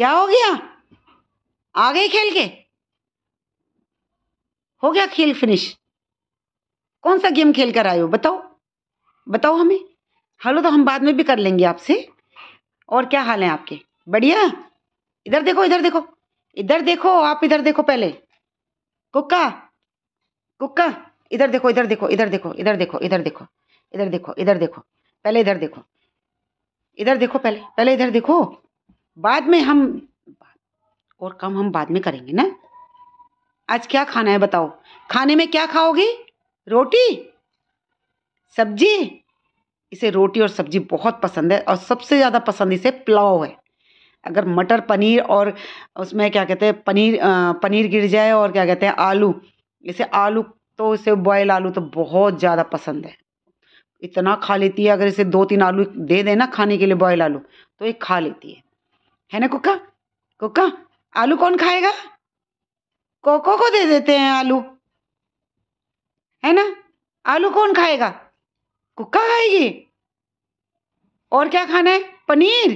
क्या हो गया आ गई खेल के हो गया खेल फिनिश कौन सा गेम खेल कर आए हो बताओ बताओ हमें हेलो तो हम बाद में भी कर लेंगे आपसे और क्या हाल है आपके बढ़िया इधर देखो इधर देखो इधर देखो आप इधर देखो पहले कुक्का कुक्का इधर देखो इधर देखो इधर देखो इधर देखो इधर देखो इधर देखो इधर देखो पहले इधर देखो इधर देखो पहले पहले इधर देखो बाद में हम और काम हम बाद में करेंगे ना आज क्या खाना है बताओ खाने में क्या खाओगे रोटी सब्जी इसे रोटी और सब्जी बहुत पसंद है और सबसे ज़्यादा पसंद इसे पुलाव है अगर मटर पनीर और उसमें क्या कहते हैं पनीर आ, पनीर गिर जाए और क्या कहते हैं आलू इसे आलू तो इसे बॉयल आलू तो बहुत ज़्यादा पसंद है इतना खा लेती है अगर इसे दो तीन आलू दे देना खाने के लिए बॉयल आलू तो ये खा लेती है है ना कुक्का कुक्का आलू कौन खाएगा कोको को दे देते हैं आलू है ना आलू कौन खाएगा कुक्का खाएगी और क्या खाना है पनीर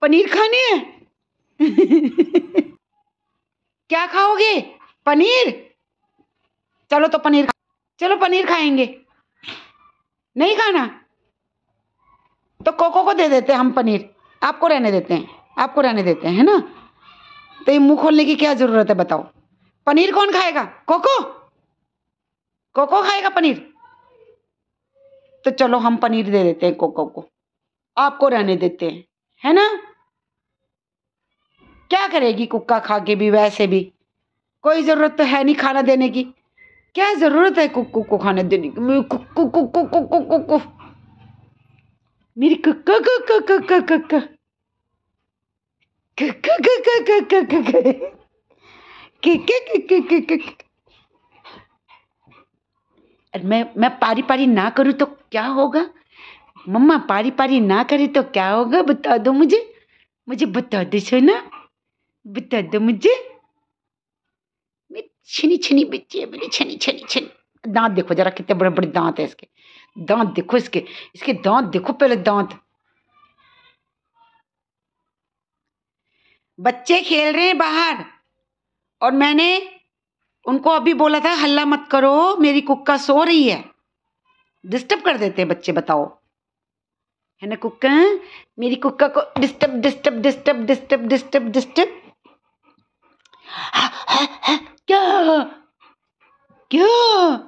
पनीर खानी है क्या खाओगे पनीर चलो तो पनीर चलो पनीर खाएंगे नहीं खाना तो कोको को दे देते हम पनीर आपको रहने देते हैं आपको रहने देते हैं है ना तो ये मुंह खोलने की क्या ज़रूरत है बताओ पनीर कौन खाएगा कोको कोको खाएगा पनीर तो चलो हम पनीर दे देते हैं कोको को आपको रहने देते हैं है ना क्या करेगी कुक्का खा के भी वैसे भी कोई ज़रूरत तो है नहीं खाना देने की क्या ज़रूरत है कुक्कू को खाने देने की कुक्कू कुक्कू कुक्कू कुक्कू मेरी कक्का कक्का कक्का कक्का कक्का कक्का कक्का कक्का कक्का मैं मैं पारी पारी ना करूँ तो क्या होगा मम्मा पारी पारी ना करे तो क्या होगा बता दो मुझे मुझे बता दो ना बता दो मुझे छनी छनी बच्ची है मेरी छनी छनी छनी दांत देखो जरा कितने बड़े बड़े दांत है इसके दांत देखो इसके इसके दांत देखो पहले दांत बच्चे खेल रहे हैं बाहर और मैंने उनको अभी बोला था हल्ला मत करो मेरी कुक्का सो रही है डिस्टर्ब कर देते हैं बच्चे बताओ है ना कुक्का मेरी कुक्का को disturb disturb disturb disturb disturb disturb क्या क्या